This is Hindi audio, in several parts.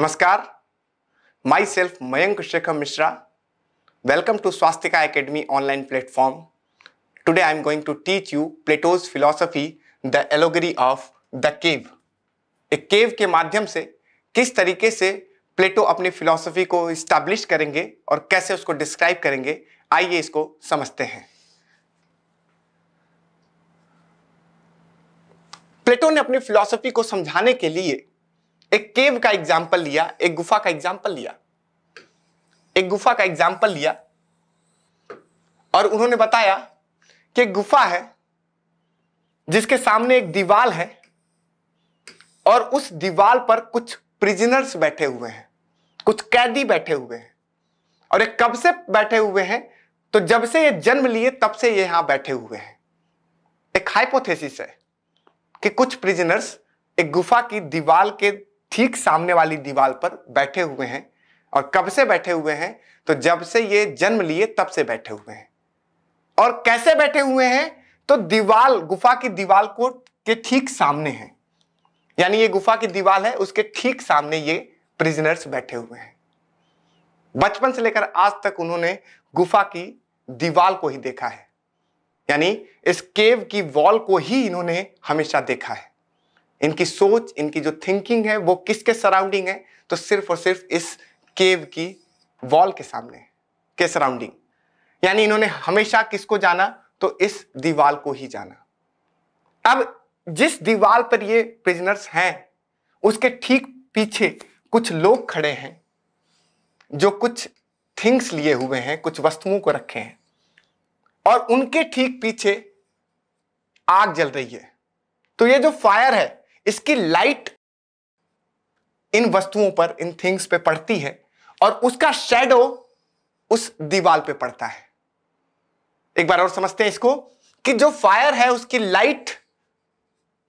नमस्कार myself Mayank Shekhar Mishra welcome to Swastika academy online platform today I am going to teach you Plato's philosophy the allegory of the cave एक केव के माध्यम से किस तरीके से प्लेटो अपनी फिलोसफी को इस्टेब्लिश करेंगे और कैसे उसको डिस्क्राइब करेंगे आइए इसको समझते हैं प्लेटो ने अपनी फिलोसफी को समझाने के लिए एक केव का एग्जाम्पल लिया एक गुफा का एग्जाम्पल लिया एक गुफा का एग्जाम्पल लिया और उन्होंने बताया कि गुफा है जिसके सामने एक दीवाल है और उस दीवाल पर कुछ प्रिजनर्स बैठे हुए हैं कुछ कैदी बैठे हुए हैं और ये कब से बैठे हुए हैं तो जब से ये जन्म लिए तब से ये यहां बैठे हुए हैं एक हाइपोथेसिस है कि कुछ प्रिजनर्स एक गुफा की दीवाल के ठीक सामने वाली दीवार पर बैठे हुए हैं और कब से बैठे हुए हैं तो जब से ये जन्म लिए तब से बैठे हुए हैं और कैसे बैठे हुए हैं तो दीवाल गुफा की दीवाल को के ठीक सामने है यानी ये गुफा की दीवाल है उसके ठीक सामने ये प्रिजनर्स बैठे हुए हैं बचपन से लेकर आज तक उन्होंने गुफा की दीवाल को ही देखा है यानी इस केव की वॉल को ही इन्होंने हमेशा देखा है इनकी सोच इनकी जो थिंकिंग है वो किसके सराउंडिंग है तो सिर्फ और सिर्फ इस केव की वॉल के सामने के सराउंडिंग यानी इन्होंने हमेशा किसको जाना तो इस दीवार को ही जाना अब जिस दीवार पर ये प्रिजनर्स हैं उसके ठीक पीछे कुछ लोग खड़े हैं जो कुछ थिंग्स लिए हुए हैं कुछ वस्तुओं को रखे हैं और उनके ठीक पीछे आग जल रही है तो ये जो फायर है इसकी लाइट इन वस्तुओं पर इन थिंग्स पे पड़ती है और उसका शेडो उस दीवार पे पड़ता है एक बार और समझते हैं इसको कि जो फायर है उसकी लाइट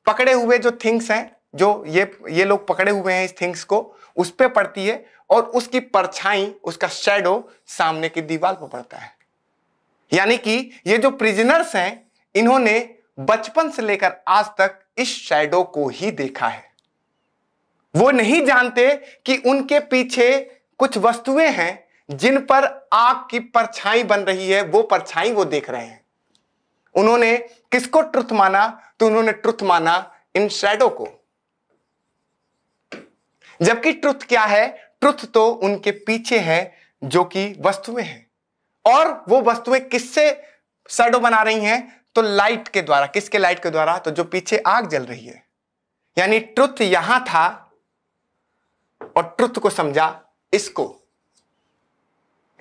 पकड़े हुए जो थिंग्स हैं जो ये ये लोग पकड़े हुए हैं इस थिंग्स को उस पर पड़ती है और उसकी परछाई उसका शेडो सामने की दीवार पर पड़ता है यानी कि ये जो प्रिजनर्स हैं इन्होंने बचपन से लेकर आज तक इस शैडो को ही देखा है वो नहीं जानते कि उनके पीछे कुछ वस्तुएं हैं जिन पर आग की परछाई बन रही है वो परछाई वो देख रहे हैं उन्होंने किसको ट्रुथ माना तो उन्होंने ट्रुथ माना इन शैडो को जबकि ट्रुथ क्या है ट्रुथ तो उनके पीछे है जो कि वस्तुएं हैं और वो वस्तुएं किससे शैडो बना रही हैं तो लाइट के द्वारा किसके लाइट के द्वारा तो जो पीछे आग जल रही है यानी ट्रुथ यहां था और ट्रुथ को समझा इसको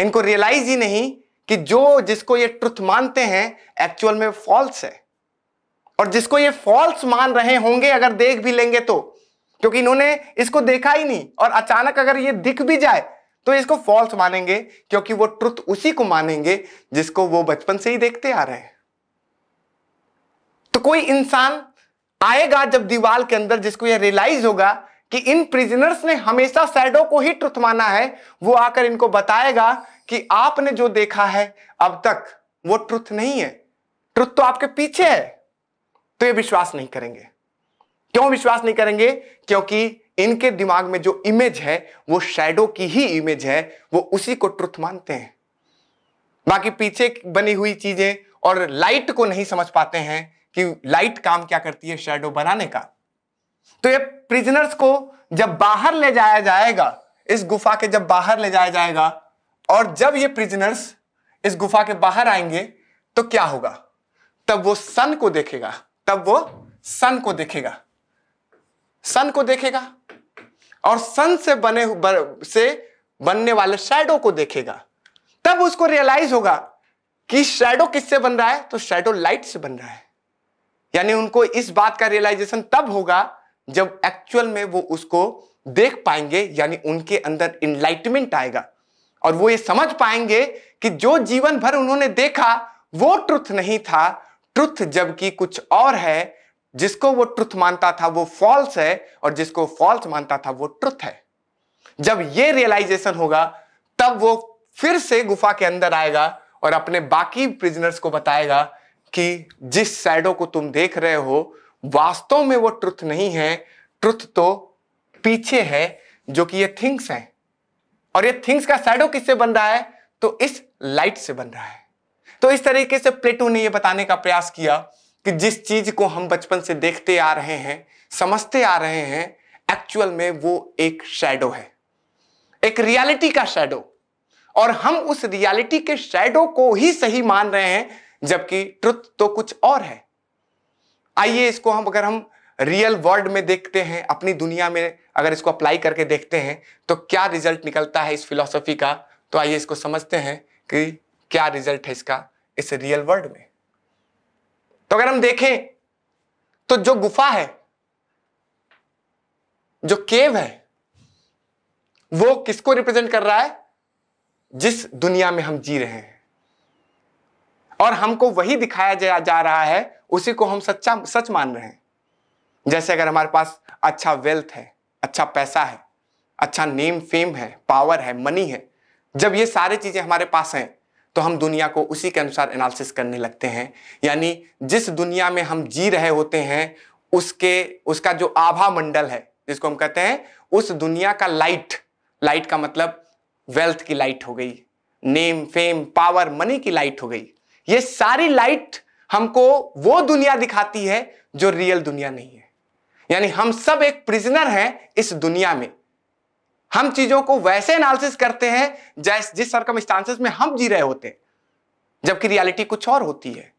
इनको रियलाइज ही नहीं कि जो जिसको ये ट्रुथ मानते हैं एक्चुअल में फॉल्स है और जिसको ये फॉल्स मान रहे होंगे अगर देख भी लेंगे तो क्योंकि इन्होंने इसको देखा ही नहीं और अचानक अगर ये दिख भी जाए तो इसको फॉल्स मानेंगे क्योंकि वो ट्रुथ उसी को मानेंगे जिसको वो बचपन से ही देखते आ रहे हैं तो कोई इंसान आएगा जब दीवार के अंदर जिसको यह रियलाइज होगा कि इन प्रिजनर्स ने हमेशा सैडो को ही ट्रुथ माना है वो आकर इनको बताएगा कि आपने जो देखा है अब तक वो ट्रुथ नहीं है ट्रुथ तो आपके पीछे है तो ये विश्वास नहीं करेंगे क्यों विश्वास नहीं करेंगे क्योंकि इनके दिमाग में जो इमेज है वो शेडो की ही इमेज है वो उसी को ट्रुथ मानते हैं बाकी पीछे बनी हुई चीजें और लाइट को नहीं समझ पाते हैं कि लाइट काम क्या करती है शेडो बनाने का तो ये प्रिजनर्स को जब बाहर ले जाया जाएगा इस गुफा के जब बाहर ले जाया जाएगा और जब ये प्रिजनर्स इस गुफा के बाहर आएंगे तो क्या होगा तब वो सन को देखेगा तब वो सन को देखेगा सन को देखेगा और सन से बने बर, से बनने वाले शेडो को देखेगा तब उसको रियलाइज होगा कि शेडो किससे बन रहा है तो शेडो लाइट से बन रहा है यानी उनको इस बात का रियलाइजेशन तब होगा जब एक्चुअल में वो उसको देख पाएंगे यानी उनके अंदर इनलाइटमेंट आएगा और वो ये समझ पाएंगे कि जो जीवन भर उन्होंने देखा वो ट्रुथ नहीं था ट्रुथ जबकि कुछ और है जिसको वो ट्रुथ मानता था वो फॉल्स है और जिसको फॉल्स मानता था वो ट्रुथ है जब ये रियलाइजेशन होगा तब वो फिर से गुफा के अंदर आएगा और अपने बाकी प्रिजनर्स को बताएगा कि जिस शैडो को तुम देख रहे हो वास्तव में वो ट्रुथ नहीं है ट्रुथ तो पीछे है जो कि ये थिंग्स हैं और ये थिंग्स का शैडो किससे बन रहा है तो इस लाइट से बन रहा है तो इस तरीके से प्लेटो ने यह बताने का प्रयास किया कि जिस चीज को हम बचपन से देखते आ रहे हैं समझते आ रहे हैं एक्चुअल में वो एक शैडो है एक रियलिटी का शैडो और हम उस रियलिटी के शैडो को ही सही मान रहे हैं जबकि ट्रुथ तो कुछ और है आइए इसको हम अगर हम रियल वर्ल्ड में देखते हैं अपनी दुनिया में अगर इसको अप्लाई करके देखते हैं तो क्या रिजल्ट निकलता है इस फिलॉसफी का तो आइए इसको समझते हैं कि क्या रिजल्ट है इसका इस रियल वर्ल्ड में तो अगर हम देखें तो जो गुफा है जो केव है वो किसको रिप्रेजेंट कर रहा है जिस दुनिया में हम जी रहे हैं और हमको वही दिखाया जा रहा है उसी को हम सच्चा सच मान रहे हैं जैसे अगर हमारे पास अच्छा वेल्थ है अच्छा पैसा है अच्छा नेम फेम है पावर है मनी है जब ये सारे चीज़ें हमारे पास हैं तो हम दुनिया को उसी के अनुसार एनालिसिस करने लगते हैं यानी जिस दुनिया में हम जी रहे होते हैं उसके उसका जो आभा मंडल है जिसको हम कहते हैं उस दुनिया का लाइट लाइट का मतलब वेल्थ की लाइट हो गई नेम फेम पावर मनी की लाइट हो गई ये सारी लाइट हमको वो दुनिया दिखाती है जो रियल दुनिया नहीं है यानी हम सब एक प्रिजनर हैं इस दुनिया में हम चीजों को वैसे एनालिसिस करते हैं जैस जिस स्टांसेस में हम जी रहे होते हैं जबकि रियलिटी कुछ और होती है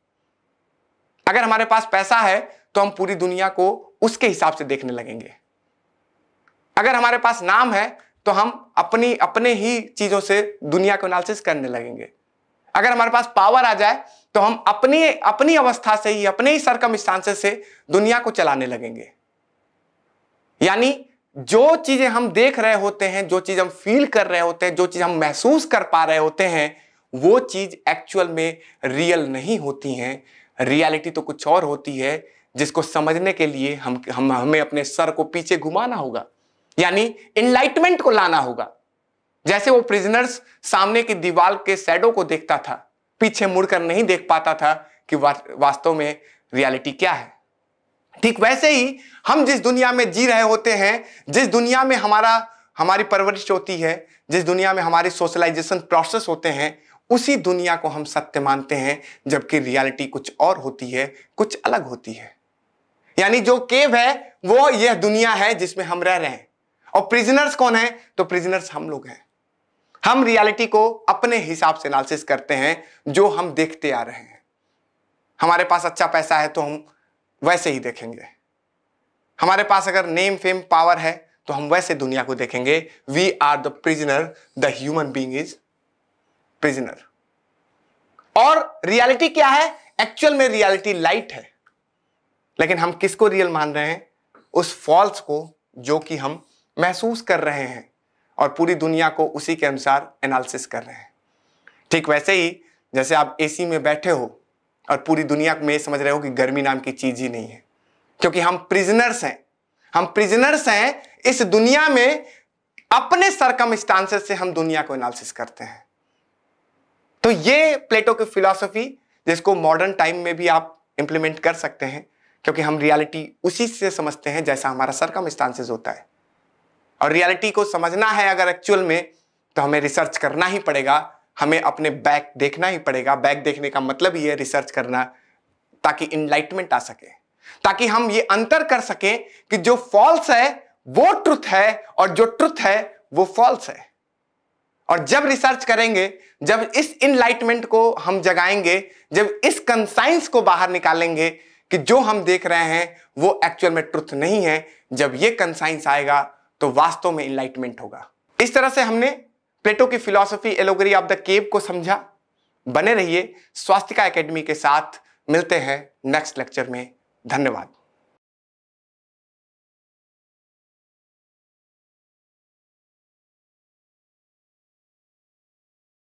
अगर हमारे पास पैसा है तो हम पूरी दुनिया को उसके हिसाब से देखने लगेंगे अगर हमारे पास नाम है तो हम अपनी अपने ही चीजों से दुनिया को एनालिसिस करने लगेंगे अगर हमारे पास पावर आ जाए तो हम अपनी अपनी अवस्था से ही अपने ही सरकम से दुनिया को चलाने लगेंगे यानी जो चीजें हम देख रहे होते हैं जो चीज हम फील कर रहे होते हैं जो चीज हम महसूस कर पा रहे होते हैं वो चीज एक्चुअल में रियल नहीं होती हैं रियलिटी तो कुछ और होती है जिसको समझने के लिए हम हम हमें अपने सर को पीछे घुमाना होगा यानी इनलाइटमेंट को लाना होगा जैसे वो प्रिजनर्स सामने की दीवार के शैडो को देखता था पीछे मुड़कर नहीं देख पाता था कि वा, वास्तव में रियलिटी क्या है ठीक वैसे ही हम जिस दुनिया में जी रहे होते हैं जिस दुनिया में हमारा हमारी परवरिश होती है जिस दुनिया में हमारे सोशलाइजेशन प्रोसेस होते हैं उसी दुनिया को हम सत्य मानते हैं जबकि रियलिटी कुछ और होती है कुछ अलग होती है यानी जो केव है वो यह दुनिया है जिसमें हम रह रहे हैं और प्रिजनर्स कौन है तो प्रिजनर्स हम लोग हैं हम रियलिटी को अपने हिसाब से एनालिसिस करते हैं जो हम देखते आ रहे हैं हमारे पास अच्छा पैसा है तो हम वैसे ही देखेंगे हमारे पास अगर नेम फेम पावर है तो हम वैसे दुनिया को देखेंगे we are the prisoner the human being is prisoner और रियलिटी क्या है एक्चुअल में रियलिटी लाइट है लेकिन हम किसको रियल मान रहे हैं उस फॉल्स को जो कि हम महसूस कर रहे हैं और पूरी दुनिया को उसी के अनुसार एनालिसिस कर रहे हैं ठीक वैसे ही जैसे आप एसी में बैठे हो और पूरी दुनिया में समझ रहे हो कि गर्मी नाम की चीज ही नहीं है क्योंकि हम प्रिजनर्स हैं हम प्रिजनर्स हैं इस दुनिया में अपने सरकम से हम दुनिया को एनालिसिस करते हैं तो ये प्लेटो की फिलॉसफी जिसको मॉडर्न टाइम में भी आप इम्प्लीमेंट कर सकते हैं क्योंकि हम रियलिटी उसी से समझते हैं जैसा हमारा सरकम होता है और रियलिटी को समझना है अगर एक्चुअल में तो हमें रिसर्च करना ही पड़ेगा हमें अपने बैक देखना ही पड़ेगा बैक देखने का मतलब ही है रिसर्च करना ताकि इनलाइटमेंट आ सके ताकि हम ये अंतर कर सकें कि जो फॉल्स है वो ट्रुथ है और जो ट्रुथ है वो फॉल्स है और जब रिसर्च करेंगे जब इस इनलाइटमेंट को हम जगाएंगे जब इस कंसाइंस को बाहर निकालेंगे कि जो हम देख रहे हैं वो एक्चुअल में ट्रुथ नहीं है जब ये कंसाइंस आएगा तो वास्तव में इनलाइटमेंट होगा इस तरह से हमने प्लेटो की philosophy allegory of the cave को समझा बने रहिए का एकेडमी के साथ मिलते हैं नेक्स्ट लेक्चर में धन्यवाद